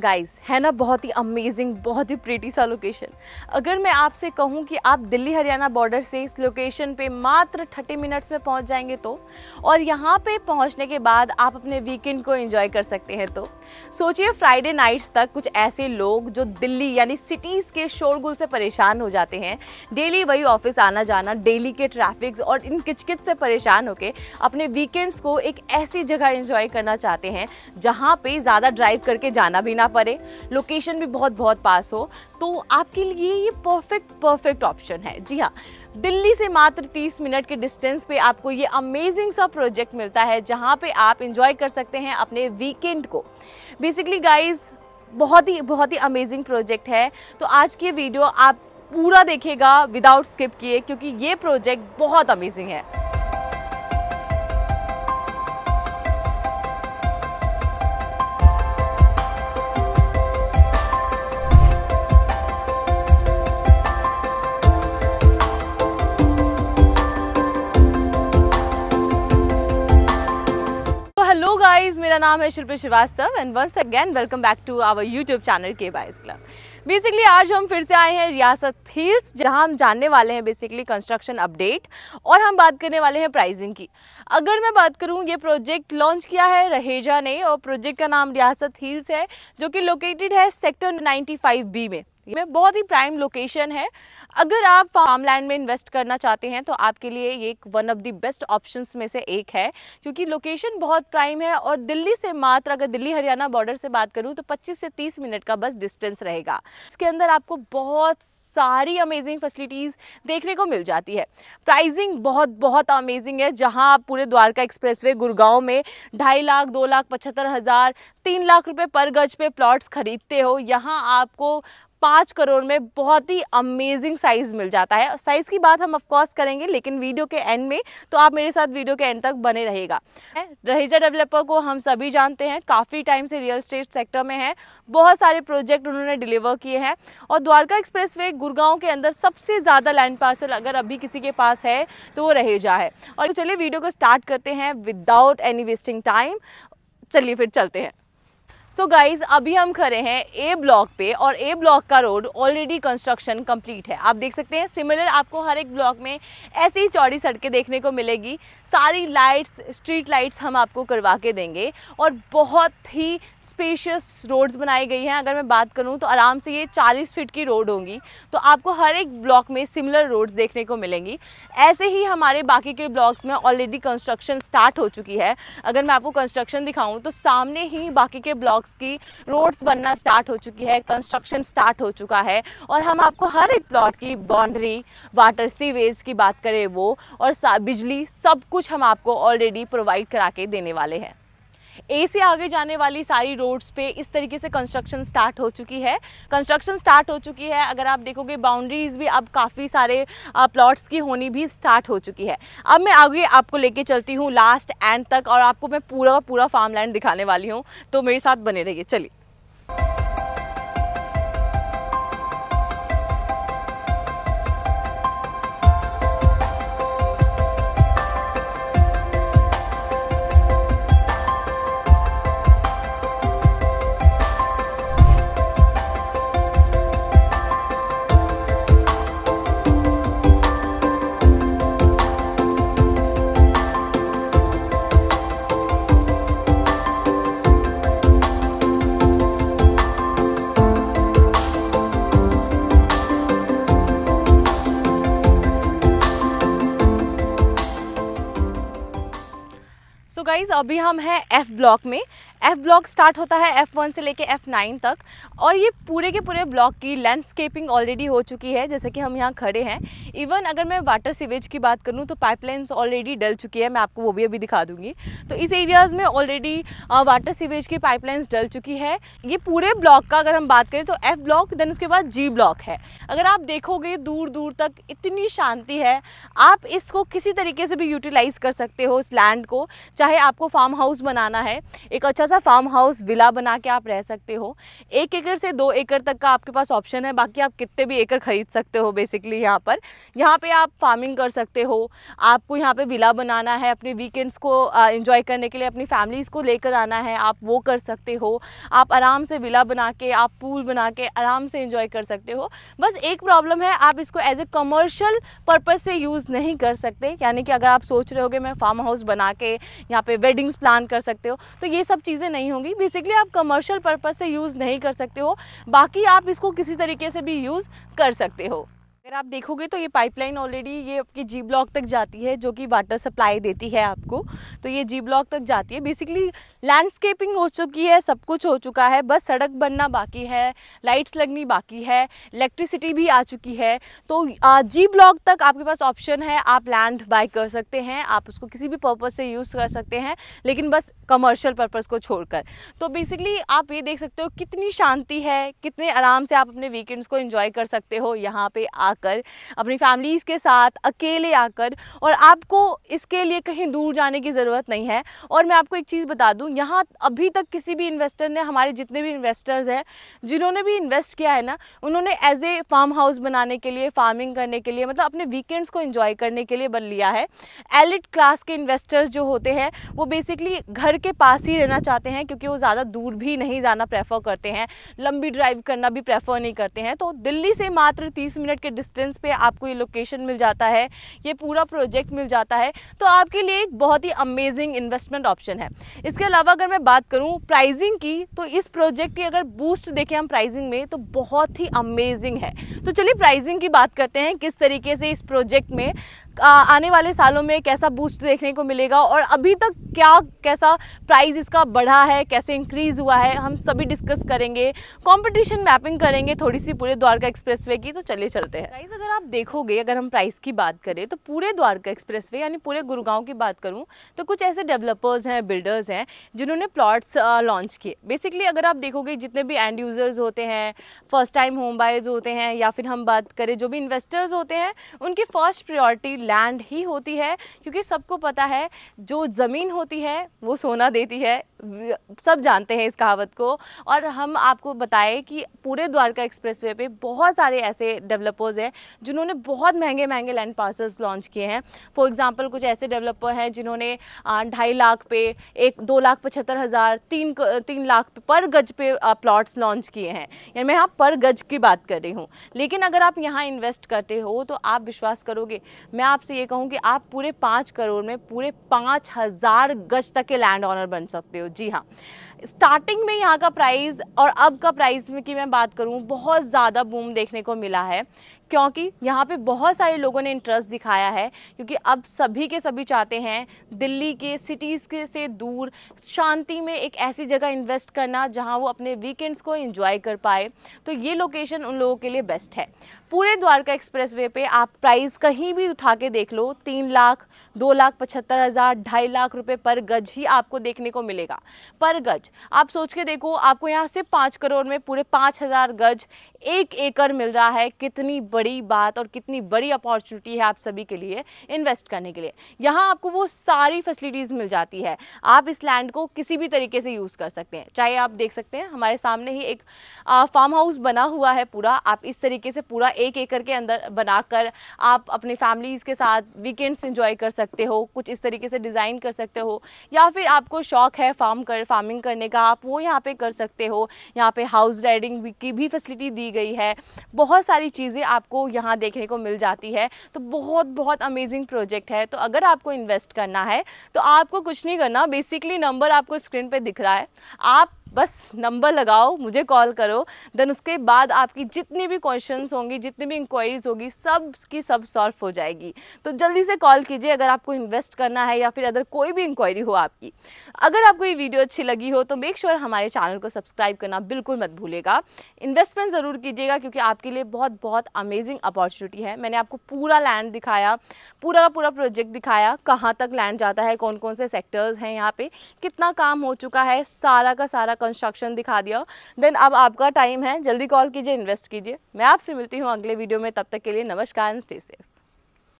guys है ना बहुत ही अमेजिंग बहुत ही प्रीटी सा लोकेशन अगर मैं आपसे कहूँ कि आप दिल्ली हरियाणा बॉर्डर से इस लोकेशन पे मात्र थर्टी मिनट्स में पहुँच जाएंगे तो और यहाँ पे पहुँचने के बाद आप अपने वीकेंड को एंजॉय कर सकते हैं तो सोचिए फ्राइडे नाइट्स तक कुछ ऐसे लोग जो दिल्ली यानी सिटीज़ के शोरगुल से परेशान हो जाते हैं डेली वही ऑफिस आना जाना डेली के ट्रैफिक्स और इन किचकिच से परेशान होकर अपने वीकेंड्स को एक ऐसी जगह इंजॉय करना चाहते हैं जहाँ पर ज़्यादा ड्राइव करके जाना भी ना ना पड़े लोकेशन भी बहुत बहुत पास हो तो आपके लिए ये परफेक्ट परफेक्ट ऑप्शन है जी हाँ दिल्ली से मात्र 30 मिनट के डिस्टेंस पे आपको ये अमेजिंग सा प्रोजेक्ट मिलता है जहाँ पे आप इंजॉय कर सकते हैं अपने वीकेंड को बेसिकली गाइज बहुत ही बहुत ही अमेजिंग प्रोजेक्ट है तो आज की वीडियो आप पूरा देखेगा विदाउट स्किप किए क्योंकि ये प्रोजेक्ट बहुत अमेजिंग है मेरा नाम है Shilpi Srivastava and once again welcome back to our YouTube channel के बाइस क्लब बेसिकली आज हम फिर से आए हैं रियासत हिल्स जहां हम जानने वाले हैं बेसिकली कंस्ट्रक्शन अपडेट और हम बात करने वाले हैं प्राइसिंग की अगर मैं बात करूं ये प्रोजेक्ट लॉन्च किया है रहेजा ने और प्रोजेक्ट का नाम रियासत हिल्स है जो कि लोकेटेड है सेक्टर नाइन्टी बी में ये बहुत ही प्राइम लोकेशन है अगर आप फार्मलैंड लैंड में इन्वेस्ट करना चाहते हैं तो आपके लिए ये एक one of the best options में से एक है क्योंकि लोकेशन बहुत प्राइम है और दिल्ली से मात्र अगर दिल्ली हरियाणा बॉर्डर से बात करूँ तो 25 से 30 मिनट का बस डिस्टेंस रहेगा इसके अंदर आपको बहुत सारी अमेजिंग फैसिलिटीज़ देखने को मिल जाती है प्राइजिंग बहुत बहुत अमेजिंग है जहाँ आप पूरे द्वारका एक्सप्रेस वे में ढाई लाख दो लाख पचहत्तर हज़ार तीन लाख रुपये पर गज पे प्लॉट्स खरीदते हो यहाँ आपको पाँच करोड़ में बहुत ही अमेजिंग साइज़ मिल जाता है साइज़ की बात हम ऑफकोर्स करेंगे लेकिन वीडियो के एंड में तो आप मेरे साथ वीडियो के एंड तक बने रहेगा रहेजा डेवलपर को हम सभी जानते हैं काफ़ी टाइम से रियल इस्टेट सेक्टर में है बहुत सारे प्रोजेक्ट उन्होंने डिलीवर किए हैं और द्वारका एक्सप्रेस वे गुड़गांव के अंदर सबसे ज़्यादा लैंड पार्सल अगर अभी किसी के पास है तो वो रहेजा है और चलिए वीडियो को स्टार्ट करते हैं विदाउट एनी वेस्टिंग टाइम चलिए फिर चलते हैं सो so गाइज अभी हम खड़े हैं ए ब्लॉक पे और ए ब्लॉक का रोड ऑलरेडी कंस्ट्रक्शन कंप्लीट है आप देख सकते हैं सिमिलर आपको हर एक ब्लॉक में ऐसी ही चौड़ी सड़कें देखने को मिलेगी सारी लाइट्स स्ट्रीट लाइट्स हम आपको करवा के देंगे और बहुत ही स्पेशियस रोड्स बनाई गई हैं अगर मैं बात करूँ तो आराम से ये चालीस फीट की रोड होंगी तो आपको हर एक ब्लॉक में सिमिलर रोड्स देखने को मिलेंगी ऐसे ही हमारे बाकी के ब्लॉक्स में ऑलरेडी कंस्ट्रक्शन स्टार्ट हो चुकी है अगर मैं आपको कंस्ट्रक्शन दिखाऊँ तो सामने ही बाकी के ब्लॉक ब्लॉक्स की रोड्स बनना स्टार्ट हो चुकी है कंस्ट्रक्शन स्टार्ट हो चुका है और हम आपको हर एक प्लॉट की बाउंड्री वाटर सीवेज की बात करें वो और बिजली सब कुछ हम आपको ऑलरेडी प्रोवाइड करा के देने वाले हैं ए से आगे जाने वाली सारी रोड्स पे इस तरीके से कंस्ट्रक्शन स्टार्ट हो चुकी है कंस्ट्रक्शन स्टार्ट हो चुकी है अगर आप देखोगे बाउंड्रीज भी अब काफ़ी सारे प्लॉट्स की होनी भी स्टार्ट हो चुकी है अब मैं आगे आपको लेके चलती हूँ लास्ट एंड तक और आपको मैं पूरा पूरा फार्म लैंड दिखाने वाली हूँ तो मेरे साथ बने रहिए चलिए सो तो गाइज अभी हम हैं एफ ब्लॉक में एफ़ ब्लॉक स्टार्ट होता है एफ़ वन से लेके एफ़ नाइन तक और ये पूरे के पूरे ब्लॉक की लैंडस्केपिंग ऑलरेडी हो चुकी है जैसे कि हम यहाँ खड़े हैं इवन अगर मैं वाटर सीवेज की बात करूँ तो पाइपलाइंस ऑलरेडी डल चुकी है मैं आपको वो भी अभी दिखा दूंगी तो इस एरियाज़ में ऑलरेडी वाटर सीवेज की पाइपलाइंस डल चुकी है ये पूरे ब्लॉक का अगर हम बात करें तो एफ़ ब्लॉक देन उसके बाद जी ब्लॉक है अगर आप देखोगे दूर दूर तक इतनी शांति है आप इसको किसी तरीके से भी यूटिलाइज़ कर सकते हो इस लैंड को चाहे आपको फार्म हाउस बनाना है एक अच्छा सा फार्म हाउस विला बना के आप रह सकते हो एक एकड़ से दो एकड़ तक का आपके पास ऑप्शन है बाकी आप कितने भी एकड़ ख़रीद सकते हो बेसिकली यहाँ पर यहाँ पे आप फार्मिंग कर सकते हो आपको यहाँ पे विला बनाना है अपने वीकेंड्स को इन्जॉय करने के लिए अपनी फैमिलीज़ को लेकर आना है आप वो कर सकते हो आप आराम से विला बना के आप पूल बना के आराम से इंजॉय कर सकते हो बस एक प्रॉब्लम है आप इसको एज ए कमर्शियल पर्पज़ से यूज़ नहीं कर सकते यानी कि अगर आप सोच रहे हो मैं फार्म हाउस बना के यहाँ पे वेडिंग्स प्लान कर सकते हो तो ये सब चीज़ें चीज़ें नहीं होंगी बेसिकली आप कमर्शियल पर्पज़ से यूज़ नहीं कर सकते हो बाकी आप इसको किसी तरीके से भी यूज़ कर सकते हो अगर आप देखोगे तो ये पाइपलाइन ऑलरेडी ये आपकी जी ब्लॉक तक जाती है जो कि वाटर सप्लाई देती है आपको तो ये जी ब्लॉक तक जाती है बेसिकली लैंडस्केपिंग हो चुकी है सब कुछ हो चुका है बस सड़क बनना बाकी है लाइट्स लगनी बाकी है इलेक्ट्रिसिटी भी आ चुकी है तो जी ब्लॉक तक आपके पास ऑप्शन है आप लैंड बाई कर सकते हैं आप उसको किसी भी पर्पज़ से यूज़ कर सकते हैं लेकिन बस कमर्शियल पर्पज़ को छोड़कर तो बेसिकली आप ये देख सकते हो कितनी शांति है कितने आराम से आप अपने वीकेंड्स को इन्जॉय कर सकते हो यहाँ पे आकर अपनी फैमिलीज़ के साथ अकेले आकर और आपको इसके लिए कहीं दूर जाने की ज़रूरत नहीं है और मैं आपको एक चीज़ बता दूँ यहाँ अभी तक किसी भी इन्वेस्टर ने हमारे जितने भी इन्वेस्टर्स हैं जिन्होंने भी इन्वेस्ट किया है ना उन्होंने एज ए फार्म हाउस बनाने के लिए फार्मिंग करने के लिए मतलब अपने वीकेंड्स को इन्जॉय करने के लिए बन लिया है एलिट क्लास के इन्वेस्टर्स जो होते हैं वो बेसिकली घर के पास ही रहना चाहते हैं क्योंकि वो ज़्यादा दूर भी नहीं जाना प्रेफर करते हैं लंबी ड्राइव करना भी प्रेफर नहीं करते हैं तो दिल्ली से मात्र तीस मिनट के डिस्टेंस पे आपको ये लोकेशन मिल जाता है ये पूरा प्रोजेक्ट मिल जाता है तो आपके लिए एक बहुत ही अमेजिंग इन्वेस्टमेंट ऑप्शन है इसके अलावा अगर मैं बात करूँ प्राइजिंग की तो इस प्रोजेक्ट की अगर बूस्ट देखें हम प्राइजिंग में तो बहुत ही अमेजिंग है तो चलिए प्राइजिंग की बात करते हैं किस तरीके से इस प्रोजेक्ट में आने वाले सालों में कैसा बूस्ट देखने को मिलेगा और अभी तक क्या कैसा प्राइस इसका बढ़ा है कैसे इंक्रीज़ हुआ है हम सभी डिस्कस करेंगे कंपटीशन मैपिंग करेंगे थोड़ी सी पूरे द्वारका एक्सप्रेसवे की तो चलिए चलते हैं गाइस अगर आप देखोगे अगर हम प्राइस की बात करें तो पूरे द्वारका एक्सप्रेसवे यानी पूरे गुरुगांव की बात करूं तो कुछ ऐसे डेवलपर्स हैं बिल्डर्स हैं जिन्होंने प्लॉट्स लॉन्च किए बेसिकली अगर आप देखोगे जितने भी एंड यूज़र्स होते हैं फर्स्ट टाइम होम बायर्स होते हैं या फिर हम बात करें जो भी इन्वेस्टर्स होते हैं उनकी फ़र्स्ट प्रियोरिटी लैंड ही होती है क्योंकि सबको पता है जो ज़मीन होती है वो सोना देती है सब जानते हैं इस कहावत को और हम आपको बताएं कि पूरे द्वारका एक्सप्रेसवे पे बहुत सारे ऐसे डेवलपर्स हैं जिन्होंने बहुत महंगे महंगे लैंड पार्सल्स लॉन्च किए हैं फॉर एग्जांपल कुछ ऐसे डेवलपर हैं जिन्होंने ढाई लाख पे एक दो लाख पचहत्तर हज़ार तीन तीन लाख पर गज पे प्लॉट्स लॉन्च किए हैं यानी मैं यहाँ पर गज की बात कर रही हूँ लेकिन अगर आप यहाँ इन्वेस्ट करते हो तो आप विश्वास करोगे मैं आपसे ये कहूँ कि आप पूरे पाँच करोड़ में पूरे पाँच हज़ार गज तक के लैंड ऑनर बन सकते हो जी हाँ स्टार्टिंग में यहाँ का प्राइस और अब का प्राइस में की मैं बात करूँ बहुत ज़्यादा बूम देखने को मिला है क्योंकि यहाँ पे बहुत सारे लोगों ने इंटरेस्ट दिखाया है क्योंकि अब सभी के सभी चाहते हैं दिल्ली के सिटीज़ के से दूर शांति में एक ऐसी जगह इन्वेस्ट करना जहाँ वो अपने वीकेंड्स को इंजॉय कर पाए तो ये लोकेशन उन लोगों के लिए बेस्ट है पूरे द्वारका एक्सप्रेस वे पर आप प्राइस कहीं भी उठा के देख लो तीन लाख दो लाख पचहत्तर हज़ार ढाई लाख रुपये पर गज ही आपको देखने को मिलेगा पर गज आप सोच के देखो आपको यहाँ से पाँच करोड़ में पूरे पाँच हज़ार गज एक एकड़ मिल रहा है कितनी बड़ी बात और कितनी बड़ी अपॉर्चुनिटी है आप सभी के लिए इन्वेस्ट करने के लिए यहाँ आपको वो सारी फैसिलिटीज़ मिल जाती है आप इस लैंड को किसी भी तरीके से यूज़ कर सकते हैं चाहे आप देख सकते हैं हमारे सामने ही एक फार्म हाउस बना हुआ है पूरा आप इस तरीके से पूरा एक एकड़ के अंदर बनाकर आप अपने फैमिलीज़ के साथ वीकेंड्स इंजॉय कर सकते हो कुछ इस तरीके से डिज़ाइन कर सकते हो या फिर आपको शौक है फार्म फार्म कर फार्मिंग करने का आप वो यहाँ पे कर सकते हो यहाँ पे हाउस राइडिंग की भी फैसिलिटी दी गई है बहुत सारी चीज़ें आपको यहाँ देखने को मिल जाती है तो बहुत बहुत अमेजिंग प्रोजेक्ट है तो अगर आपको इन्वेस्ट करना है तो आपको कुछ नहीं करना बेसिकली नंबर आपको स्क्रीन पर दिख रहा है आप बस नंबर लगाओ मुझे कॉल करो देन उसके बाद आपकी जितनी भी क्वेश्चन होंगी जितनी भी इंक्वायरीज होगी सब की सब सॉल्व हो जाएगी तो जल्दी से कॉल कीजिए अगर आपको इन्वेस्ट करना है या फिर अदर कोई भी इंक्वायरी हो आपकी अगर आपको ये वीडियो अच्छी लगी हो तो मेक श्योर sure हमारे चैनल को सब्सक्राइब करना बिल्कुल मत भूलेगा इन्वेस्टमेंट ज़रूर कीजिएगा क्योंकि आपके लिए बहुत बहुत अमेजिंग अपॉर्चुनिटी है मैंने आपको पूरा लैंड दिखाया पूरा का पूरा प्रोजेक्ट दिखाया कहाँ तक लैंड जाता है कौन कौन से सेक्टर्स हैं यहाँ पर कितना काम हो चुका है सारा का सारा कंस्ट्रक्शन दिखा दिया देन अब आपका टाइम है जल्दी कॉल कीजिए इन्वेस्ट कीजिए मैं आपसे मिलती हूँ अगले वीडियो में तब तक के लिए नमस्कार एंड स्टे सेफ